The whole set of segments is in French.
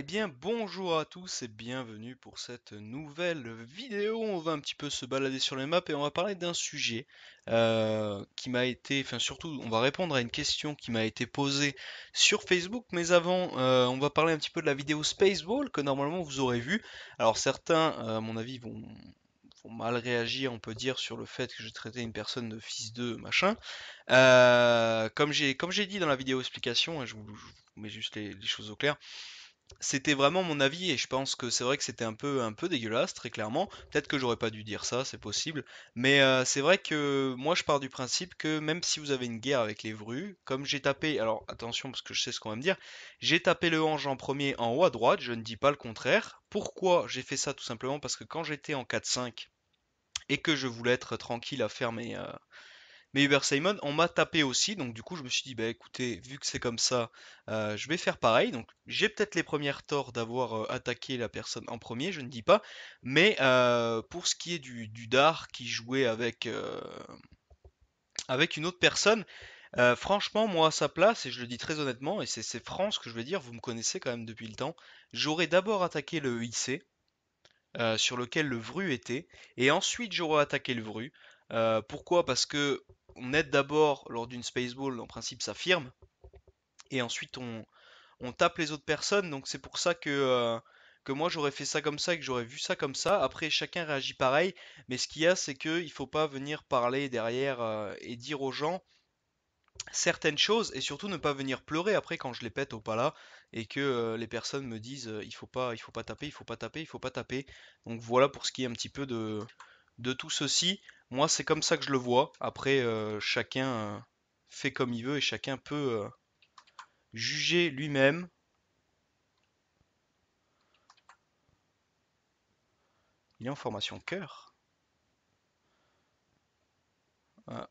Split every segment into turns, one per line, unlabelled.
Eh bien bonjour à tous et bienvenue pour cette nouvelle vidéo. On va un petit peu se balader sur les maps et on va parler d'un sujet euh, qui m'a été, enfin surtout on va répondre à une question qui m'a été posée sur Facebook. Mais avant euh, on va parler un petit peu de la vidéo Spaceball que normalement vous aurez vu. Alors certains euh, à mon avis vont, mal réagir, on peut dire, sur le fait que j'ai traité une personne de fils de machin. comme j'ai dit dans la vidéo explication, hein, je vous, mets juste les choses au clair, c'était vraiment mon avis et je pense que c'est vrai que c'était un peu, un peu dégueulasse, très clairement. Peut-être que j'aurais pas dû dire ça, c'est possible. Mais euh, c'est vrai que moi je pars du principe que même si vous avez une guerre avec les vrus, comme j'ai tapé, alors attention parce que je sais ce qu'on va me dire, j'ai tapé le ange en premier en haut à droite, je ne dis pas le contraire. Pourquoi j'ai fait ça tout simplement Parce que quand j'étais en 4-5 et que je voulais être tranquille à faire mes, euh, mais Hubert Simon, on m'a tapé aussi, donc du coup je me suis dit, bah écoutez, vu que c'est comme ça, euh, je vais faire pareil. Donc j'ai peut-être les premières torts d'avoir euh, attaqué la personne en premier, je ne dis pas. Mais euh, pour ce qui est du, Dar, qui jouait avec, avec une autre personne, franchement, moi à sa place, et je le dis très honnêtement, et c'est franc ce que je veux dire, vous me connaissez quand même depuis le temps, j'aurais d'abord attaqué le IC. sur lequel le VRU était, et ensuite j'aurais attaqué le VRU. pourquoi Parce que on aide d'abord lors d'une spaceball, en principe ça firme, et ensuite on, tape les autres personnes, donc c'est pour ça que, euh, que moi j'aurais fait ça comme ça et que j'aurais vu ça comme ça. Après chacun réagit pareil, mais ce qu'il y a c'est qu'il ne faut pas venir parler derrière euh, et dire aux gens certaines choses et surtout ne pas venir pleurer après quand je les pète au pala et que euh, les personnes me disent il faut pas il faut pas taper il faut pas taper il faut pas taper donc voilà pour ce qui est un petit peu de de tout ceci moi, c'est comme ça que je le vois. Après, euh, chacun euh, fait comme il veut et chacun peut euh, juger lui-même. Il est en formation cœur. Ah.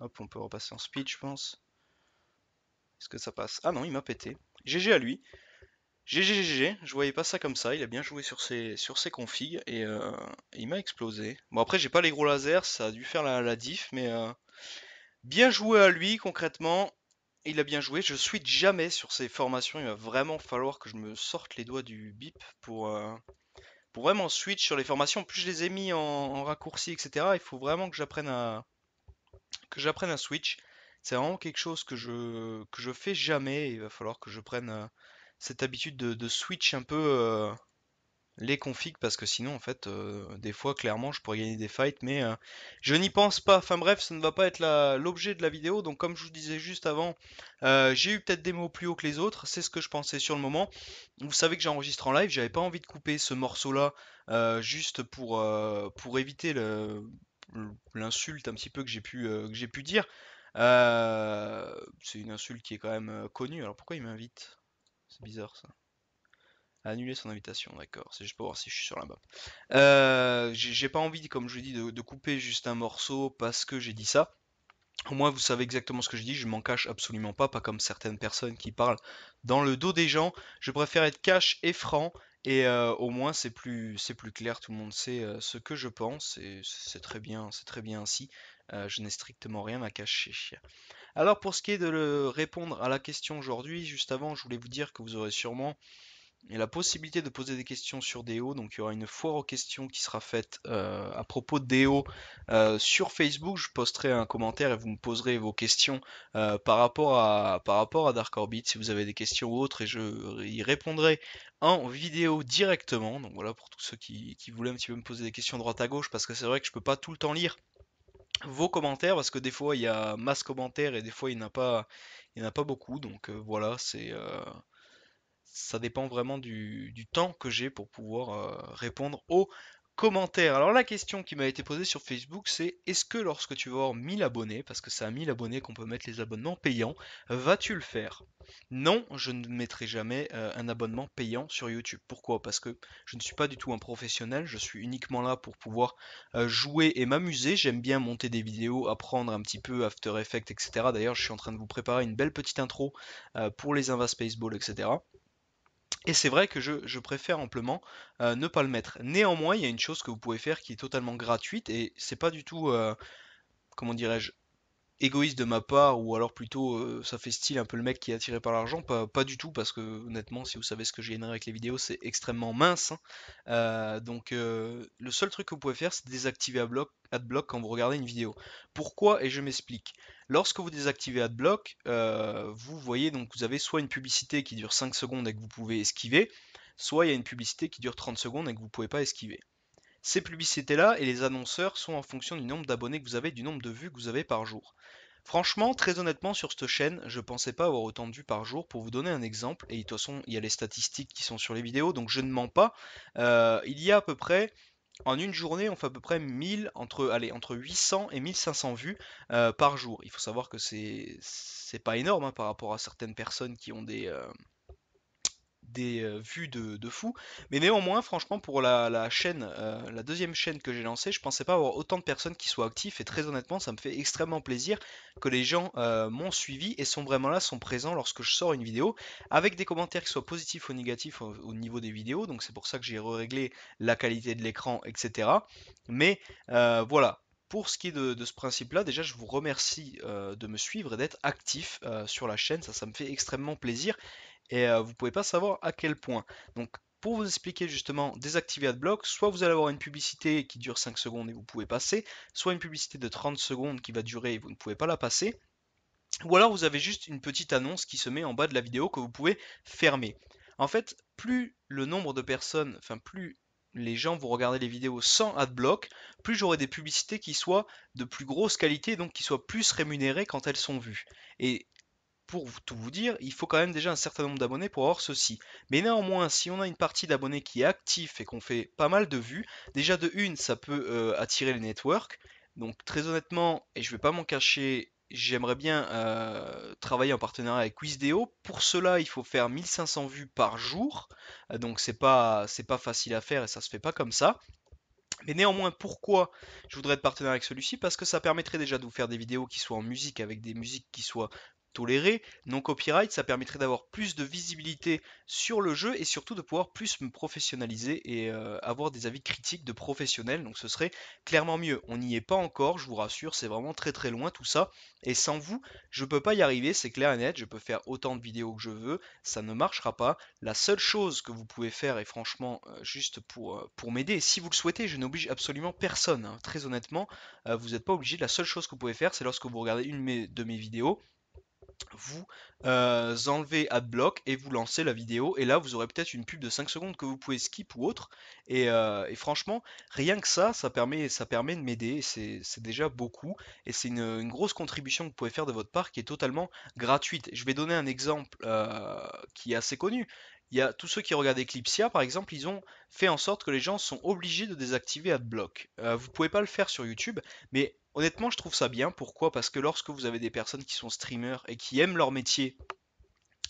Hop, on peut repasser en speed, je pense. Est-ce que ça passe Ah non, il m'a pété. GG à lui. GGGG, je voyais pas ça comme ça, il a bien joué sur ses, sur ses configs et euh, il m'a explosé. Bon après j'ai pas les gros lasers, ça a dû faire la, la diff, mais euh, bien joué à lui concrètement, il a bien joué. Je switch jamais sur ses formations, il va vraiment falloir que je me sorte les doigts du bip pour, euh, pour vraiment switch sur les formations. plus je les ai mis en, en raccourci, etc. Il faut vraiment que j'apprenne à, que j'apprenne à switch. C'est vraiment quelque chose que je, que je fais jamais, il va falloir que je prenne cette habitude de, switch un peu euh, les configs parce que sinon en fait euh, des fois clairement je pourrais gagner des fights mais euh, je n'y pense pas. Enfin bref ça ne va pas être l'objet de la vidéo donc comme je vous disais juste avant j'ai eu peut-être des mots plus haut que les autres c'est ce que je pensais sur le moment. Vous savez que j'enregistre en live j'avais pas envie de couper ce morceau là juste pour, pour éviter l'insulte un petit peu que j'ai pu, que pu dire. c'est une insulte qui est quand même connue alors pourquoi il m'invite c'est bizarre ça. Annuler son invitation, d'accord. C'est juste pour voir si je suis sur la map. Euh, j'ai pas envie, comme je vous dis, de, couper juste un morceau parce que j'ai dit ça. Au moins, vous savez exactement ce que je dis. Je m'en cache absolument pas, pas comme certaines personnes qui parlent dans le dos des gens. Je préfère être cash et franc. Et euh, au moins, c'est plus, c'est plus clair. Tout le monde sait euh, ce que je pense. Et c'est très bien, c'est très bien ainsi. je n'ai strictement rien à cacher. Alors pour ce qui est de répondre à la question aujourd'hui, juste avant, je voulais vous dire que vous aurez sûrement la possibilité de poser des questions sur Déo. Donc il y aura une foire aux questions qui sera faite euh, à propos de Déo euh, sur Facebook. Je posterai un commentaire et vous me poserez vos questions euh, par, rapport à, Dark Orbit si vous avez des questions ou autres et je y répondrai en vidéo directement. Donc voilà pour tous ceux qui, voulaient un petit peu me poser des questions droite à gauche parce que c'est vrai que je ne peux pas tout le temps lire vos commentaires parce que des fois il y a masse commentaires et des fois il n'y en a pas il n'a pas beaucoup donc euh, voilà c'est euh, ça dépend vraiment du, du temps que j'ai pour pouvoir euh, répondre aux commentaire. Alors la question qui m'a été posée sur Facebook, c'est est-ce que lorsque tu vas avoir 1000 abonnés, parce que c'est à 1000 abonnés qu'on peut mettre les abonnements payants, vas-tu le faire Non, je ne mettrai jamais euh, un abonnement payant sur YouTube. Pourquoi Parce que je ne suis pas du tout un professionnel, je suis uniquement là pour pouvoir euh, jouer et m'amuser. J'aime bien monter des vidéos, apprendre un petit peu After Effects, etc. D'ailleurs, je suis en train de vous préparer une belle petite intro euh, pour les Invas Spaceball, etc. Et c'est vrai que je, préfère amplement euh, ne pas le mettre. Néanmoins, il y a une chose que vous pouvez faire qui est totalement gratuite et c'est pas du tout, euh, comment dirais-je, égoïste de ma part ou alors plutôt euh, ça fait style un peu le mec qui est attiré par l'argent pas, du tout parce que honnêtement si vous savez ce que j'ai avec les vidéos c'est extrêmement mince hein. euh, donc euh, le seul truc que vous pouvez faire c'est désactiver AdBlock, AdBlock quand vous regardez une vidéo pourquoi et je m'explique lorsque vous désactivez AdBlock vous voyez donc vous avez soit une publicité qui dure 5 secondes et que vous pouvez esquiver soit il y a une publicité qui dure 30 secondes et que vous pouvez pas esquiver ces publicités-là et les annonceurs sont en fonction du nombre d'abonnés que vous avez, du nombre de vues que vous avez par jour. Franchement, très honnêtement, sur cette chaîne, je ne pensais pas avoir autant de vues par jour. Pour vous donner un exemple, et de toute façon, il y a les statistiques qui sont sur les vidéos, donc je ne mens pas. Euh, il y a à peu près en une journée, on fait à peu près 1000, entre, allez, entre 800 et 1500 vues euh, par jour. Il faut savoir que c'est pas énorme hein, par rapport à certaines personnes qui ont des, euh, des euh, vues de, fou. Mais néanmoins, franchement, pour la, chaîne, euh, la deuxième chaîne que j'ai lancée, je pensais pas avoir autant de personnes qui soient actives. Et très honnêtement, ça me fait extrêmement plaisir que les gens euh, m'ont suivi et sont vraiment là, sont présents lorsque je sors une vidéo, avec des commentaires qui soient positifs ou négatifs au, niveau des vidéos. Donc c'est pour ça que j'ai réglé la qualité de l'écran, etc. Mais voilà, pour ce qui est de, ce principe-là, déjà, je vous remercie de me suivre et d'être actif sur la chaîne. Ça, ça me fait extrêmement plaisir et vous euh, vous pouvez pas savoir à quel point. Donc pour vous expliquer justement désactiver AdBlock, soit vous allez avoir une publicité qui dure 5 secondes et vous pouvez passer, soit une publicité de 30 secondes qui va durer et vous ne pouvez pas la passer, ou alors vous avez juste une petite annonce qui se met en bas de la vidéo que vous pouvez fermer. En fait, plus le nombre de personnes, enfin plus les gens vont regarder les vidéos sans adblock, plus j'aurai des publicités qui soient de plus grosse qualité, donc qui soient plus rémunérées quand elles sont vues. Et pour tout vous dire, il faut quand même déjà un certain nombre d'abonnés pour avoir ceci. Mais néanmoins, si on a une partie d'abonnés qui est active et qu'on fait pas mal de vues, déjà de une, ça peut euh, attirer les networks. Donc très honnêtement, et je ne vais pas m'en cacher, j'aimerais bien euh, travailler en partenariat avec Quizdeo. Pour cela, il faut faire 1500 vues par jour. Euh, donc c'est pas c'est pas facile à faire et ça se fait pas comme ça. Mais néanmoins, pourquoi je voudrais être partenaire avec celui-ci Parce que ça permettrait déjà de vous faire des vidéos qui soient en musique, avec des musiques qui soient toléré, non copyright, ça permettrait d'avoir plus de visibilité sur le jeu et surtout de pouvoir plus me professionnaliser et euh, avoir des avis critiques de professionnels, donc ce serait clairement mieux. On n'y est pas encore, je vous rassure, c'est vraiment très très loin tout ça, et sans vous, je peux pas y arriver, c'est clair et net, je peux faire autant de vidéos que je veux, ça ne marchera pas. La seule chose que vous pouvez faire, et franchement, euh, juste pour, euh, pour m'aider, si vous le souhaitez, je n'oblige absolument personne, hein, très honnêtement, vous n'êtes pas obligé, la seule chose que vous pouvez faire, c'est lorsque vous regardez une de mes vidéos, vous euh, enlevez AdBlock et vous lancez la vidéo. Et là, vous aurez peut-être une pub de 5 secondes que vous pouvez skip ou autre. Euh, et, franchement, rien que ça, ça permet, ça permet de m'aider. C'est déjà beaucoup. Et c'est une, grosse contribution que vous pouvez faire de votre part qui est totalement gratuite. Je vais donner un exemple euh, qui est assez connu. Il y a tous ceux qui regardent Eclipsia, par exemple, ils ont fait en sorte que les gens sont obligés de désactiver AdBlock. vous pouvez pas le faire sur YouTube, mais Honnêtement, je trouve ça bien. Pourquoi Parce que lorsque vous avez des personnes qui sont streamers et qui aiment leur métier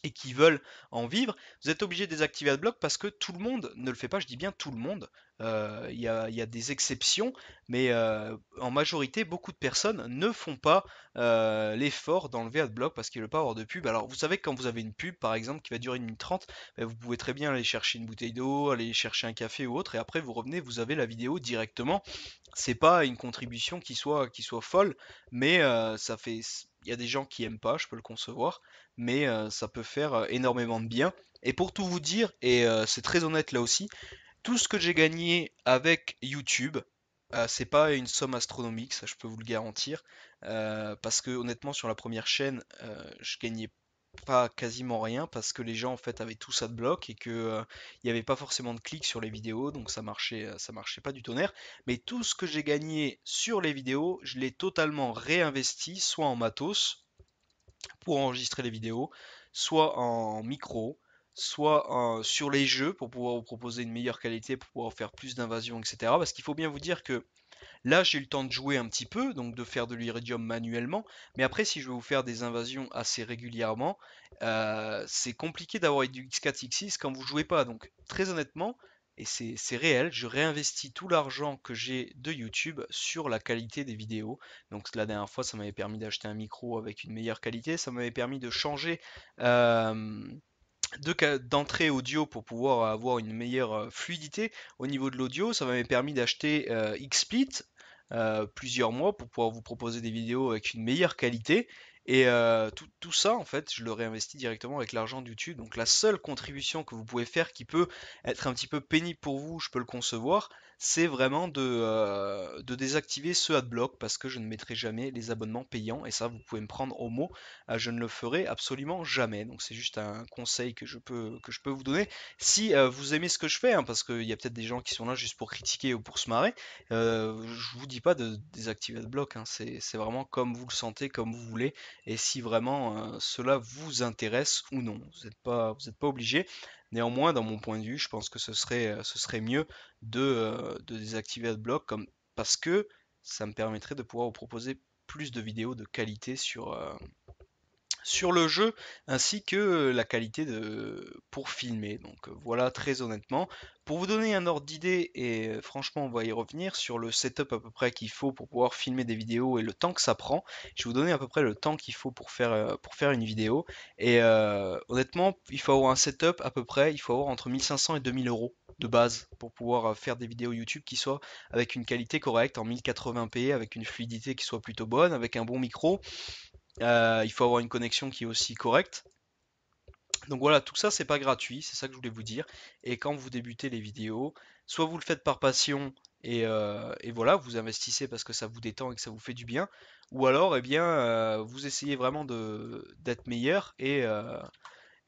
et qui veulent en vivre, vous êtes obligé de désactiver AdBlock parce que tout le monde ne le fait pas. Je dis bien tout le monde. Euh, il y, a, des exceptions, mais euh, en majorité, beaucoup de personnes ne font pas euh, l'effort d'enlever AdBlock parce qu'ils ne veulent pas avoir de pub. Alors, vous savez, quand vous avez une pub, par exemple, qui va durer une minute trente, ben, vous pouvez très bien aller chercher une bouteille d'eau, aller chercher un café ou autre, et après, vous revenez, vous avez la vidéo directement. C'est pas une contribution qui soit, qui soit folle, mais ça fait y a des gens qui aiment pas, je peux le concevoir, mais euh, ça peut faire euh, énormément de bien. Et pour tout vous dire, et euh, c'est très honnête là aussi, tout ce que j'ai gagné avec YouTube, c'est pas une somme astronomique, ça je peux vous le garantir, parce que honnêtement sur la première chaîne, je gagnais pas quasiment rien parce que les gens en fait avaient tout ça de bloc et que euh, il n'y avait pas forcément de clics sur les vidéos donc ça marchait euh, ça marchait pas du tonnerre mais tout ce que j'ai gagné sur les vidéos je l'ai totalement réinvesti soit en matos pour enregistrer les vidéos soit en micro soit sur les jeux pour pouvoir vous proposer une meilleure qualité pour pouvoir faire plus d'invasions etc parce qu'il faut bien vous dire que Là, j'ai eu le temps de jouer un petit peu, donc de faire de l'iridium manuellement. Mais après, si je veux vous faire des invasions assez régulièrement, euh, c'est compliqué d'avoir du X4, X6 quand vous jouez pas. Donc, très honnêtement, et c'est réel, je réinvestis tout l'argent que j'ai de YouTube sur la qualité des vidéos. Donc la dernière fois, ça m'avait permis d'acheter un micro avec une meilleure qualité, ça m'avait permis de changer euh, d'entrée audio pour pouvoir avoir une meilleure euh, fluidité au niveau de l'audio. Ça m'avait permis d'acheter euh, XSplit euh, plusieurs mois pour pouvoir vous proposer des vidéos avec une meilleure qualité et euh, tout, ça, en fait, je le réinvestis directement avec l'argent du YouTube. Donc la seule contribution que vous pouvez faire qui peut être un petit peu pénible pour vous, je peux le concevoir, c'est vraiment de, euh, de désactiver ce adblock parce que je ne mettrai jamais les abonnements payants. Et ça, vous pouvez me prendre au mot, euh, je ne le ferai absolument jamais. Donc c'est juste un conseil que je peux, que je peux vous donner. Si vous aimez ce que je fais, hein, parce qu'il y a peut-être des gens qui sont là juste pour critiquer ou pour se marrer, je vous dis pas de désactiver adblock. Hein. C'est vraiment comme vous le sentez, comme vous voulez et si vraiment hein, cela vous intéresse ou non. Vous n'êtes pas, pas obligé. Néanmoins, dans mon point de vue, je pense que ce serait, euh, mieux euh, de, désactiver AdBlock comme, parce que ça me permettrait de pouvoir vous proposer plus de vidéos de qualité sur, euh, sur le jeu ainsi que euh, la qualité de pour filmer. Donc euh, voilà très honnêtement. Pour vous donner un ordre d'idée, et euh, franchement on va y revenir, sur le setup à peu près qu'il faut pour pouvoir filmer des vidéos et le temps que ça prend, je vais vous donner à peu près le temps qu'il faut pour faire, pour faire une vidéo. Et honnêtement, il faut avoir un setup à peu près, il faut avoir entre 1500 et 2000 euros de base pour pouvoir faire des vidéos YouTube qui soient avec une qualité correcte en 1080p, avec une fluidité qui soit plutôt bonne, avec un bon micro. Euh, il faut avoir une connexion qui est aussi correcte. Donc voilà, tout ça c'est pas gratuit, c'est ça que je voulais vous dire. Et quand vous débutez les vidéos, soit vous le faites par passion et, euh, voilà, vous investissez parce que ça vous détend et que ça vous fait du bien, ou alors eh bien euh, vous essayez vraiment d'être meilleur et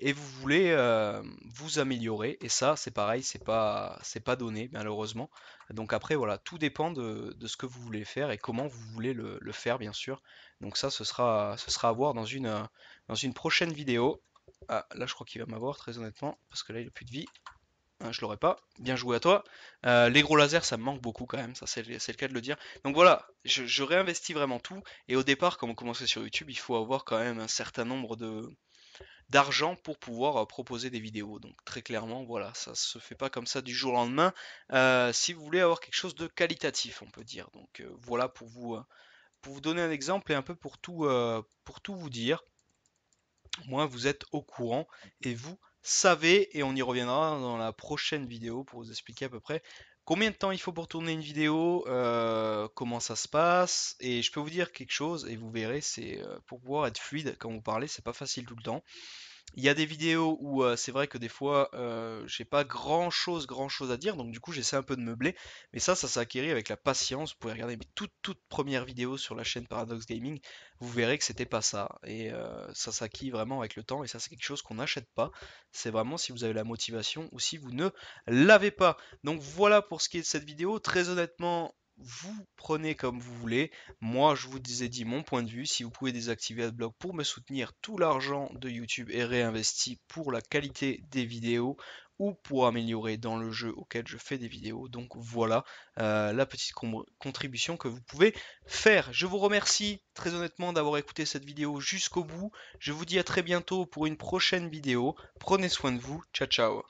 et vous voulez euh, vous améliorer. Et ça, c'est pareil, c'est pas, c'est pas donné, malheureusement. Donc après, voilà, tout dépend de, ce que vous voulez faire et comment vous voulez le, faire, bien sûr. Donc ça, ce sera, ce sera à voir dans une, dans une prochaine vidéo. Ah, là, je crois qu'il va m'avoir, très honnêtement, parce que là, il n'a plus de vie. je ah, je l'aurais pas. Bien joué à toi. Euh, les gros lasers, ça me manque beaucoup quand même. Ça, c'est le cas de le dire. Donc voilà, je, réinvestis vraiment tout. Et au départ, quand on commençait sur YouTube, il faut avoir quand même un certain nombre de, d'argent pour pouvoir proposer des vidéos. Donc très clairement, voilà, ça se fait pas comme ça du jour au lendemain. si vous voulez avoir quelque chose de qualitatif, on peut dire. Donc voilà pour vous, pour vous donner un exemple et un peu pour tout, pour tout vous dire. Moi, vous êtes au courant et vous savez, et on y reviendra dans la prochaine vidéo pour vous expliquer à peu près Combien de temps il faut pour tourner une vidéo, euh, comment ça se passe, et je peux vous dire quelque chose, et vous verrez, c'est euh, pour pouvoir être fluide quand vous parlez, c'est pas facile tout le temps. Il y a des vidéos où c'est vrai que des fois j'ai pas grand chose grand chose à dire donc du coup j'essaie un peu de meubler mais ça ça s'acquérit avec la patience. Vous pouvez regarder mes toutes toutes premières vidéos sur la chaîne Paradox Gaming, vous verrez que c'était pas ça et ça s'acquiert vraiment avec le temps et ça c'est quelque chose qu'on n'achète pas. C'est vraiment si vous avez la motivation ou si vous ne l'avez pas. Donc voilà pour ce qui est de cette vidéo. Très honnêtement vous prenez comme vous voulez. Moi, je vous ai dit mon point de vue. Si vous pouvez désactiver AdBlock pour me soutenir, tout l'argent de YouTube est réinvesti pour la qualité des vidéos ou pour améliorer dans le jeu auquel je fais des vidéos. Donc voilà euh, la petite contribution que vous pouvez faire. Je vous remercie très honnêtement d'avoir écouté cette vidéo jusqu'au bout. Je vous dis à très bientôt pour une prochaine vidéo. Prenez soin de vous. Ciao ciao.